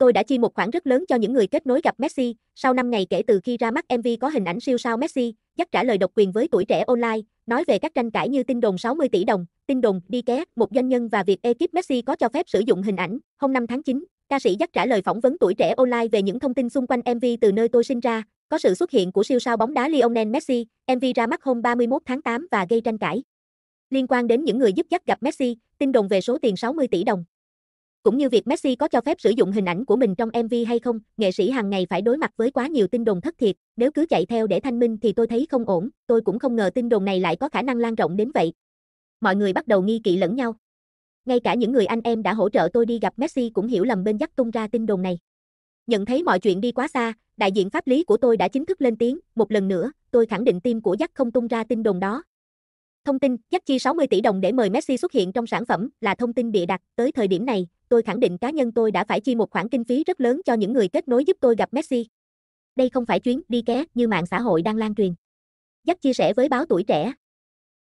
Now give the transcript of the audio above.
Tôi đã chi một khoản rất lớn cho những người kết nối gặp Messi, sau 5 ngày kể từ khi ra mắt MV có hình ảnh siêu sao Messi, dắt trả lời độc quyền với tuổi trẻ online, nói về các tranh cãi như tin đồn 60 tỷ đồng, tin đồn đi ké, một doanh nhân và việc ekip Messi có cho phép sử dụng hình ảnh. Hôm 5 tháng 9, ca sĩ dắt trả lời phỏng vấn tuổi trẻ online về những thông tin xung quanh MV từ nơi tôi sinh ra, có sự xuất hiện của siêu sao bóng đá Lionel Messi, MV ra mắt hôm 31 tháng 8 và gây tranh cãi. Liên quan đến những người giúp dắt gặp Messi, tin đồn về số tiền 60 tỷ đồng cũng như việc Messi có cho phép sử dụng hình ảnh của mình trong MV hay không, nghệ sĩ hàng ngày phải đối mặt với quá nhiều tin đồn thất thiệt, nếu cứ chạy theo để thanh minh thì tôi thấy không ổn, tôi cũng không ngờ tin đồn này lại có khả năng lan rộng đến vậy. Mọi người bắt đầu nghi kỵ lẫn nhau. Ngay cả những người anh em đã hỗ trợ tôi đi gặp Messi cũng hiểu lầm bên dắt tung ra tin đồn này. Nhận thấy mọi chuyện đi quá xa, đại diện pháp lý của tôi đã chính thức lên tiếng, một lần nữa, tôi khẳng định team của dắt không tung ra tin đồn đó, Thông tin, Jack chi 60 tỷ đồng để mời Messi xuất hiện trong sản phẩm là thông tin bịa đặt, tới thời điểm này, tôi khẳng định cá nhân tôi đã phải chi một khoản kinh phí rất lớn cho những người kết nối giúp tôi gặp Messi. Đây không phải chuyến đi ké như mạng xã hội đang lan truyền. dắt chia sẻ với báo tuổi trẻ,